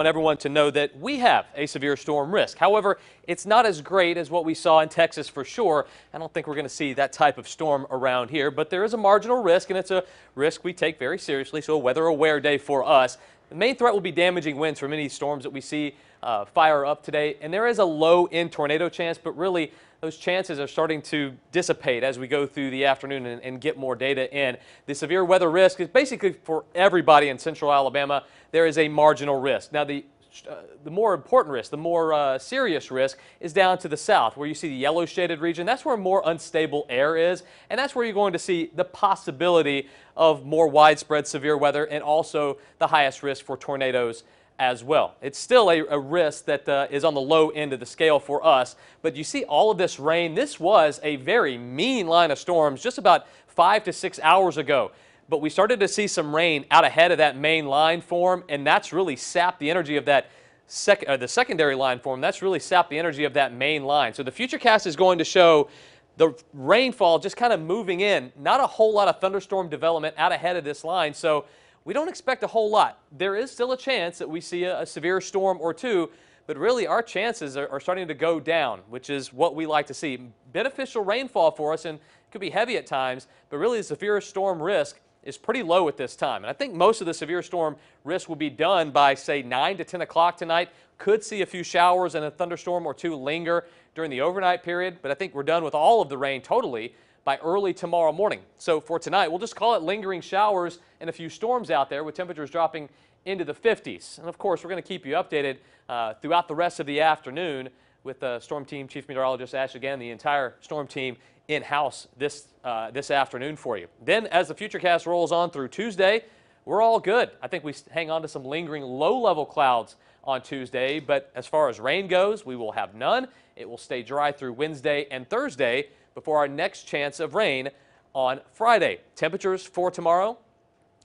want everyone to know that we have a severe storm risk. However, it's not as great as what we saw in Texas for sure. I don't think we're going to see that type of storm around here, but there is a marginal risk, and it's a risk we take very seriously. So a weather aware day for us. The main threat will be damaging winds from any storms that we see uh, fire up today. And there is a low end tornado chance, but really those chances are starting to dissipate as we go through the afternoon and, and, get more data in. The severe weather risk is basically for everybody in central Alabama. There is a marginal risk. Now, the uh, the more important risk, the more uh, serious risk is down to the south, where you see the yellow shaded region. That's where more unstable air is, and that's where you're going to see the possibility of more widespread severe weather and also the highest risk for tornadoes as well. It's still a, a risk that uh, is on the low end of the scale for us, but you see all of this rain. This was a very mean line of storms just about five to six hours ago but we started to see some rain out ahead of that main line form, and that's really sapped the energy of that sec uh, the secondary line form. That's really sapped the energy of that main line. So the Futurecast is going to show the rainfall just kind of moving in. Not a whole lot of thunderstorm development out ahead of this line, so we don't expect a whole lot. There is still a chance that we see a, a severe storm or two, but really our chances are, are, starting to go down, which is what we like to see. Beneficial rainfall for us and could be heavy at times, but really the severe storm risk is pretty low at this time. And I think most of the severe storm risk will be done by, say, 9 to 10 o'clock tonight. Could see a few showers and a thunderstorm or two linger during the overnight period, but I think we're done with all of the rain totally by early tomorrow morning. So for tonight, we'll just call it lingering showers and a few storms out there with temperatures dropping into the 50s. And of course, we're going to keep you updated uh, throughout the rest of the afternoon with uh, Storm Team Chief Meteorologist Ash again, the entire Storm Team in-house this, uh, this afternoon for you. Then as the Futurecast rolls on through Tuesday, we're all good. I think we hang on to some lingering low-level clouds on Tuesday, but as far as rain goes, we will have none. It will stay dry through Wednesday and Thursday before our next chance of rain on Friday. Temperatures for tomorrow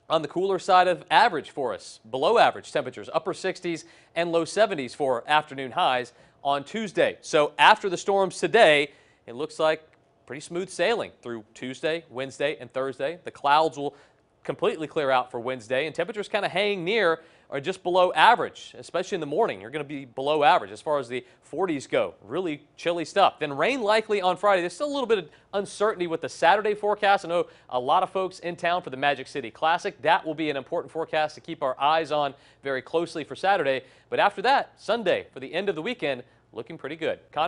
on the cooler side of average for us, below average temperatures, upper 60s and low 70s for afternoon highs on Tuesday. So after the storms today, it looks like pretty smooth sailing through Tuesday, Wednesday, and Thursday. The clouds will completely clear out for Wednesday, and temperatures kind of hanging near or just below average, especially in the morning. You're going to be below average as far as the 40s go. Really chilly stuff. Then rain likely on Friday. There's still a little bit of uncertainty with the Saturday forecast. I know a lot of folks in town for the Magic City Classic. That will be an important forecast to keep our eyes on very closely for Saturday. But after that, Sunday for the end of the weekend, looking pretty good. Con